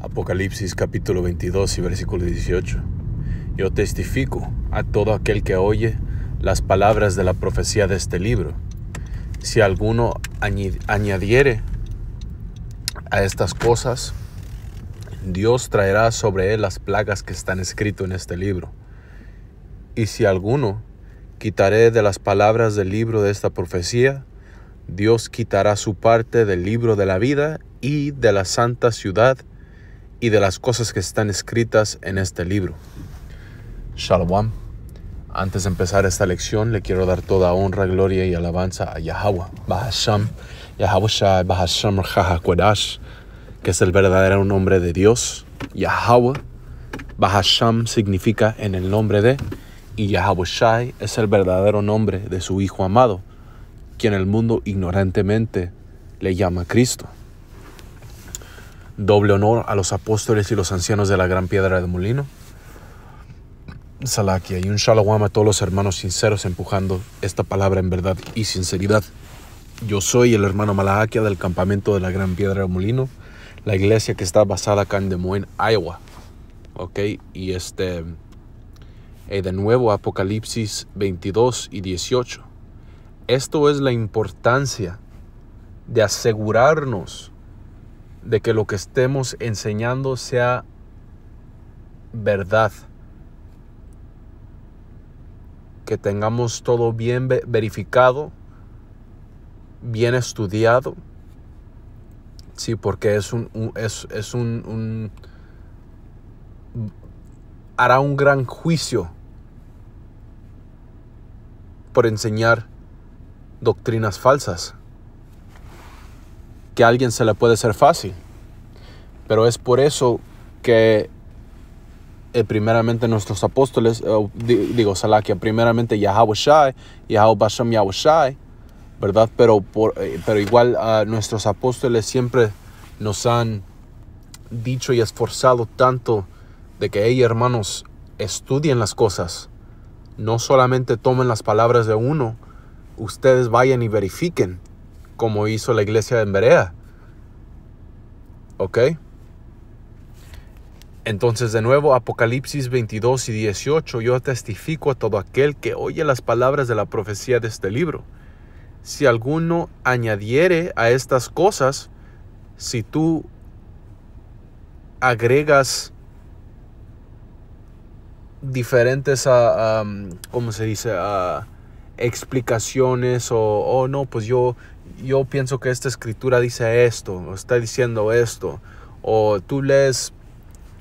Apocalipsis capítulo 22 y versículo 18. Yo testifico a todo aquel que oye las palabras de la profecía de este libro. Si alguno añadiere a estas cosas, Dios traerá sobre él las plagas que están escritas en este libro. Y si alguno quitaré de las palabras del libro de esta profecía, Dios quitará su parte del libro de la vida y de la santa ciudad y de las cosas que están escritas en este libro. Shalom. Antes de empezar esta lección, le quiero dar toda honra, gloria y alabanza a Yahweh, Bahasham, Yahweh Bahasham que es el verdadero nombre de Dios. Yahweh, Bahasham significa en el nombre de, y Yahweh es el verdadero nombre de su Hijo amado, quien el mundo ignorantemente le llama Cristo doble honor a los apóstoles y los ancianos de la gran piedra de molino. Salakia y un shalom a todos los hermanos sinceros empujando esta palabra en verdad y sinceridad. Yo soy el hermano Malakia del campamento de la Gran Piedra de Molino, la iglesia que está basada acá en Des Iowa. Ok, y este. Eh, de nuevo, Apocalipsis 22 y 18. Esto es la importancia de asegurarnos de que lo que estemos enseñando sea verdad. Que tengamos todo bien verificado, bien estudiado. Sí, porque es un, es, es un hará un gran juicio por enseñar doctrinas falsas que a alguien se le puede ser fácil. Pero es por eso que eh, primeramente nuestros apóstoles, eh, digo Salakia, primeramente Yahweh Shai, Yahweh Shai, ¿verdad? Pero, por, eh, pero igual ah, nuestros apóstoles siempre nos han dicho y esforzado tanto de que, hey hermanos, estudien las cosas. No solamente tomen las palabras de uno, ustedes vayan y verifiquen como hizo la iglesia en Berea. ¿Ok? Entonces de nuevo Apocalipsis 22 y 18, yo testifico a todo aquel que oye las palabras de la profecía de este libro. Si alguno añadiere a estas cosas, si tú agregas diferentes, a, ah, ah, ¿cómo se dice?, a ah, explicaciones o, oh, no, pues yo, yo pienso que esta escritura dice esto, o está diciendo esto, o tú lees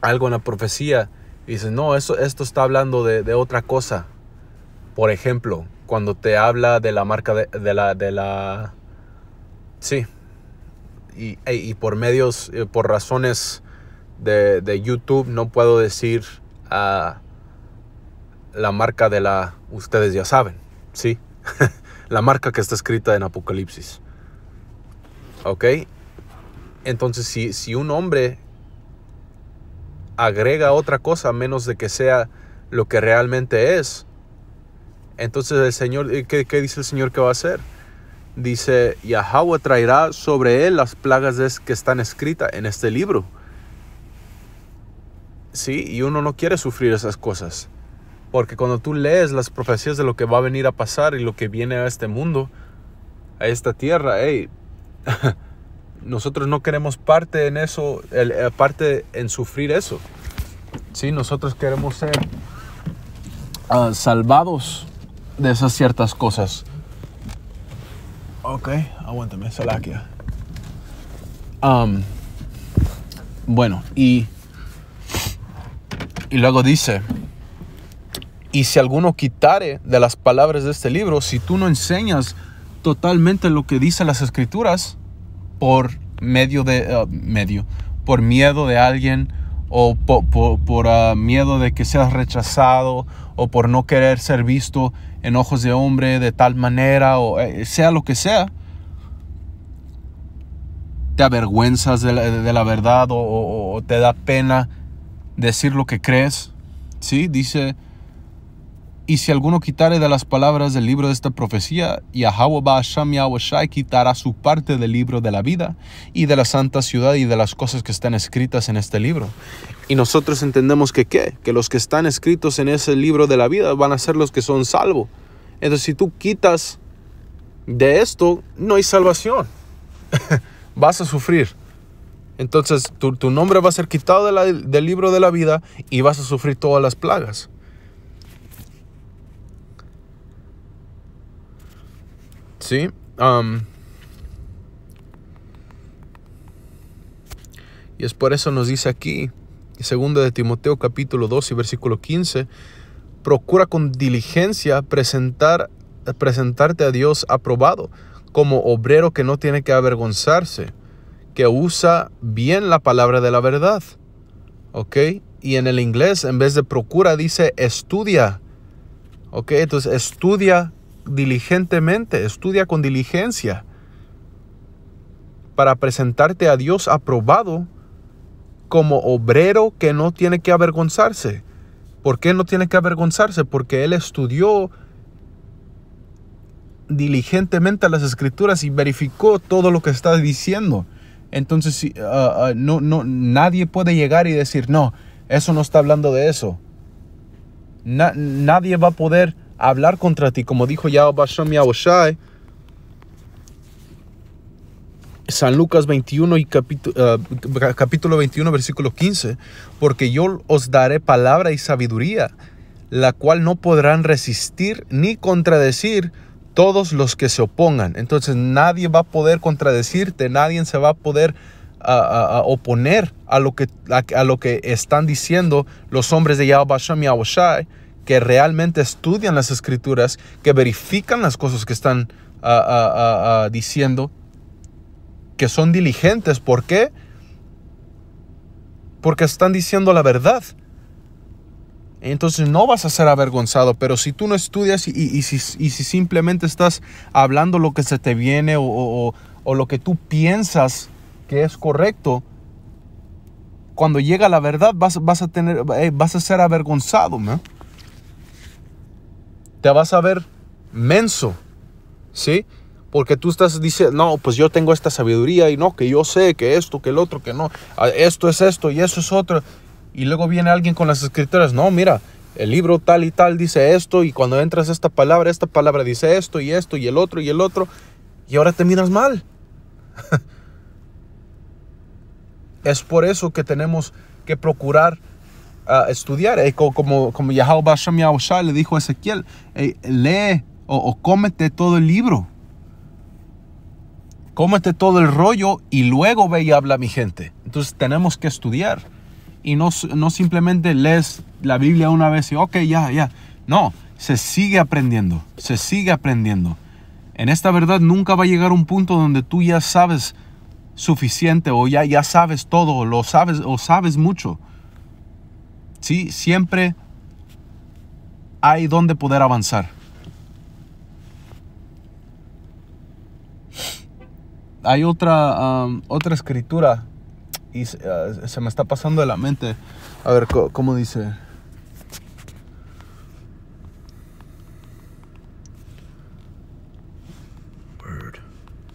algo en la profecía y dices, no, eso, esto está hablando de, otra cosa. Por ejemplo, cuando te habla de la marca de, la, de la... Sí. Y, e, por medios, eh, por razones de, de YouTube, no puedo decir ah, la marca de la... Ustedes ya saben, ¿sí? la marca que está escrita en Apocalipsis. ¿Ok? Entonces, si, si un hombre agrega otra cosa menos de que sea lo que realmente es, entonces el Señor, eh, ¿qué, qué dice el Señor que va a hacer? Dice, Yahweh traerá sobre él las plagas que están escritas en este libro. Sí, y uno no quiere sufrir esas cosas. Porque cuando tú lees las profecías de lo que va a venir a pasar y lo que viene a este mundo, a esta tierra, nosotros no queremos parte en eso, eh, parte en sufrir eso. Sí, nosotros queremos ser ah, salvados de esas ciertas cosas. Ok, aguántame, Salakia. Um, bueno, y, y luego dice, y si alguno quitare de las palabras de este libro, si tú no enseñas totalmente lo que dicen las escrituras por medio de eh, medio, por miedo de alguien o por, ah, miedo de que seas rechazado o por no querer ser visto en ojos de hombre de tal manera o eh, sea lo que sea, te avergüenzas de la, verdad o, te da pena decir lo que crees. Sí, dice y si alguno quitare de las palabras del libro de esta profecía, Yahweh Ba'asham Shai quitará su parte del libro de la vida y de la santa ciudad y de las cosas que están escritas en este libro. Y nosotros entendemos que qué? Que los que están escritos en ese libro de la vida van a ser los que son salvos. Entonces, si tú quitas de esto, no hay salvación. Vas a sufrir. Entonces, tu, nombre va a ser quitado del libro de la vida y vas a sufrir todas las plagas. Um, y es por eso nos dice aquí, Segundo de Timoteo capítulo 2 y versículo 15, procura con diligencia presentar, presentarte a Dios aprobado, como obrero que no tiene que avergonzarse, que usa bien la palabra de la verdad. ¿Ok? Y en el inglés, en vez de procura, dice estudia. ¿Ok? Entonces, estudia diligentemente, estudia con diligencia para presentarte a Dios aprobado como obrero que no tiene que avergonzarse. ¿Por qué no tiene que avergonzarse? Porque él estudió diligentemente las escrituras y verificó todo lo que está diciendo. Entonces, ah, ah, no, nadie puede llegar y decir, no, eso no está hablando de eso. nadie va a poder hablar contra ti, como dijo Yahweh Yahushai. San Lucas 21 y eh, capítulo, 21, versículo 15, porque yo os daré palabra y sabiduría, la cual no podrán resistir ni contradecir todos los que se opongan. Entonces nadie va a poder contradecirte, nadie se va a poder oponer a lo, que, a, lo que están diciendo los hombres de Yahweh Shem y que realmente estudian las escrituras, que verifican las cosas que están ah, ah, ah, diciendo, que son diligentes. ¿Por qué? Porque están diciendo la verdad. Entonces no vas a ser avergonzado, pero si tú no estudias y, si, simplemente estás hablando lo que se te viene o, lo que tú piensas que es correcto, cuando llega la verdad vas, a, tener, eh, vas a ser avergonzado. ¿no? te vas a ver menso, ¿sí? Porque tú estás diciendo, no, pues yo tengo esta sabiduría y no, que yo sé que esto, que el otro, que no, esto es esto y eso es otro. Y luego viene alguien con las escrituras, no, mira, el libro tal y tal dice esto y cuando entras esta palabra, esta palabra dice esto y esto y el otro y el otro y ahora te miras mal. es por eso que tenemos que procurar a estudiar. Eh, como, como Yahweh le dijo a Ezequiel, lee o, cómete todo el libro. Cómete todo el rollo y luego ve y habla mi gente. Entonces tenemos que estudiar. Y no, no simplemente lees la Biblia una vez y, ok, ya, ya. No, se sigue aprendiendo, se sigue aprendiendo. En esta verdad nunca va a llegar un punto donde tú ya sabes suficiente o ya, ya sabes todo, lo sabes o sabes mucho. ¿sí? Siempre hay donde poder avanzar. Hay otra, otra escritura y ah, se me está pasando de la mente. A ver, ¿cómo dice? Word,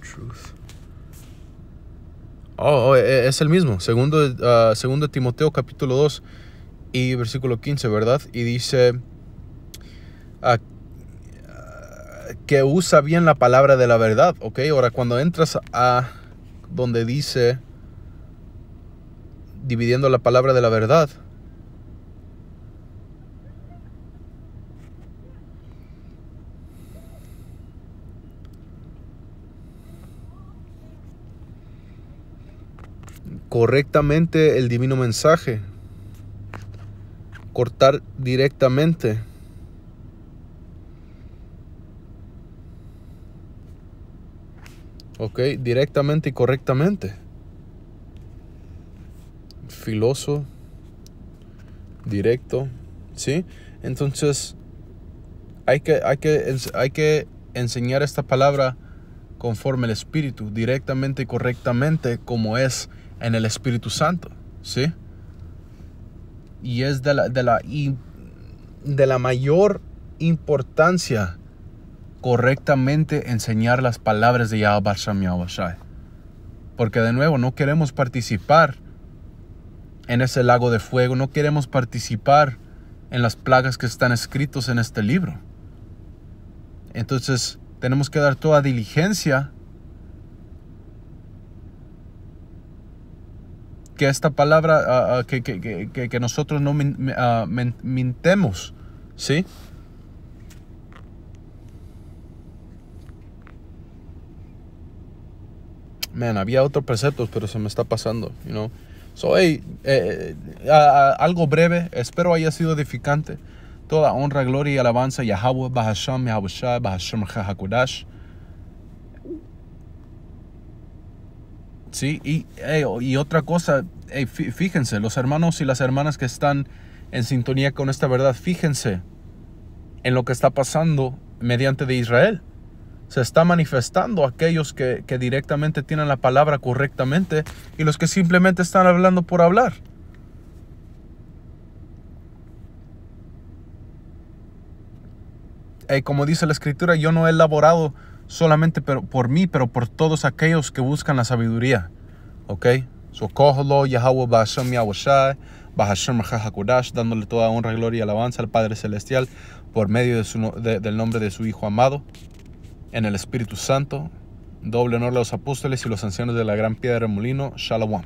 truth. Oh, oh e, e, es el mismo. Segundo, ah, segundo Timoteo capítulo 2, y versículo 15, ¿verdad? Y dice ah, que usa bien la palabra de la verdad, ¿ok? Ahora, cuando entras a donde dice dividiendo la palabra de la verdad, correctamente el divino mensaje, cortar directamente. Ok, directamente y correctamente. Filoso, directo, ¿sí? Entonces, hay que, hay que, hay que enseñar esta palabra conforme el Espíritu, directamente y correctamente como es en el Espíritu Santo, ¿sí? y es de la, de la, mayor importancia correctamente enseñar las palabras de Yahweh Porque de nuevo, no queremos participar en ese lago de fuego, no queremos participar en las plagas que están escritos en este libro. Entonces, tenemos que dar toda diligencia que esta palabra, que, que, que, que, nosotros no min, mintemos, ¿sí? Man, había otro preceptos, pero se me está pasando, you know? So, hey, eh, eh algo breve, espero haya sido edificante. Toda honra, gloria y alabanza, Yahweh, Bahasham, Yahweh Shai, Bahasham, Hakodash. y, eh, y otra cosa, eh, fíjense, los hermanos y las hermanas que están en sintonía con esta verdad, fíjense en lo que está pasando mediante de Israel. Se está manifestando aquellos que, directamente tienen la palabra correctamente y los que simplemente están hablando por hablar. Eh, como dice la escritura, yo no he elaborado solamente por mí, pero por todos aquellos que buscan la sabiduría. ¿Ok? So, Yahweh Bahashem Bahashem Hakudash, dándole toda honra, gloria y alabanza al Padre Celestial por medio del nombre de su Hijo amado, en el Espíritu Santo. Doble honor a los apóstoles y los ancianos de la gran piedra de molino. Shalom.